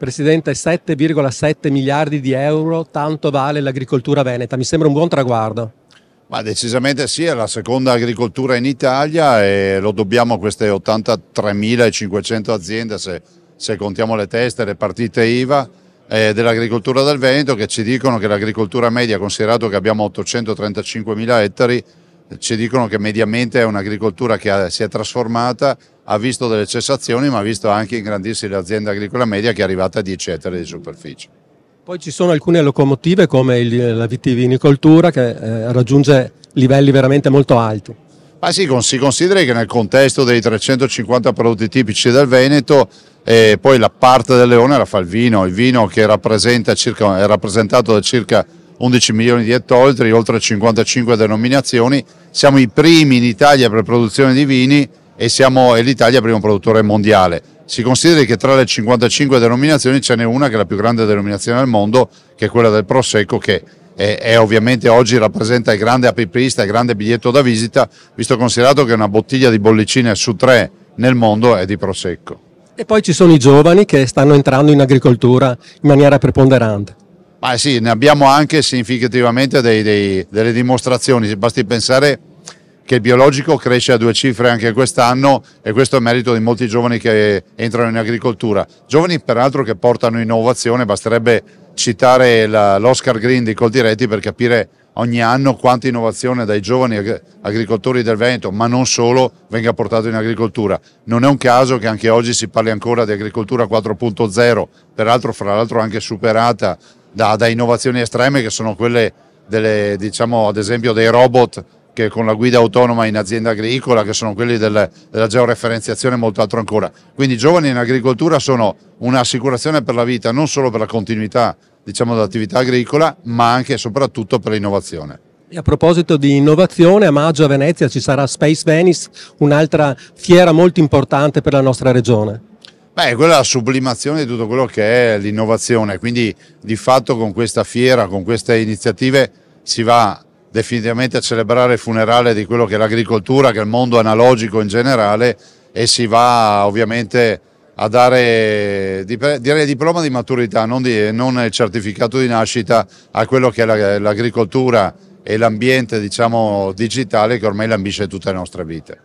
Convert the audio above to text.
Presidente, 7,7 miliardi di euro, tanto vale l'agricoltura veneta, mi sembra un buon traguardo. Ma decisamente sì, è la seconda agricoltura in Italia e lo dobbiamo a queste 83.500 aziende, se, se, contiamo le teste, le partite IVA eh, dell'agricoltura del Veneto, che ci dicono che l'agricoltura media, considerato che abbiamo 835.000 ettari, eh, ci dicono che mediamente è un'agricoltura che si è trasformata ha visto delle cessazioni ma ha visto anche ingrandirsi l'azienda agricola media che è arrivata a 10 ettari di superficie. Poi ci sono alcune locomotive come il, la vitivinicoltura che eh, raggiunge livelli veramente molto alti. Ah sì, si considera che nel contesto dei 350 prodotti tipici del Veneto eh, poi la parte del leone la fa il vino, il vino che circa, è rappresentato da circa 11 milioni di ettolitri, oltre 55 denominazioni, siamo i primi in Italia per produzione di vini e, siamo, e l'Italia primo produttore mondiale. Si consideri che tra le 55 denominazioni ce n'è una che è la più grande denominazione al mondo, che è quella del Prosecco, che è, è ovviamente oggi rappresenta il grande apiprista, il grande biglietto da visita, visto considerato che una bottiglia di bollicine su tre nel mondo è di Prosecco. E poi ci sono i giovani che stanno entrando in agricoltura in maniera preponderante. Ma sì, ne abbiamo anche significativamente dei, dei, delle dimostrazioni, basti pensare che il biologico cresce a due cifre anche quest'anno e questo è merito di molti giovani che entrano in agricoltura. Giovani peraltro che portano innovazione, basterebbe citare l'Oscar Green di Coldiretti per capire ogni anno quanta innovazione dai giovani agricoltori del Veneto, ma non solo, venga portata in agricoltura. Non è un caso che anche oggi si parli ancora di agricoltura 4.0, peraltro fra l'altro anche superata da, da, innovazioni estreme che sono quelle delle, diciamo, ad esempio dei robot che con la guida autonoma in azienda agricola, che sono quelli del, della georeferenziazione e molto altro ancora. Quindi i giovani in agricoltura sono un'assicurazione per la vita, non solo per la continuità diciamo, dell'attività agricola, ma anche e soprattutto per l'innovazione. E a proposito di innovazione, a maggio a Venezia ci sarà Space Venice, un'altra fiera molto importante per la nostra regione. Beh, quella è la sublimazione di tutto quello che è l'innovazione, quindi di fatto con questa fiera, con queste iniziative si va definitivamente a celebrare il funerale di quello che è l'agricoltura, che è il mondo analogico in generale e si va ovviamente a dare direi diploma di maturità, non, di, non il certificato di nascita a quello che è l'agricoltura e l'ambiente diciamo, digitale che ormai lambisce tutte le nostre vite.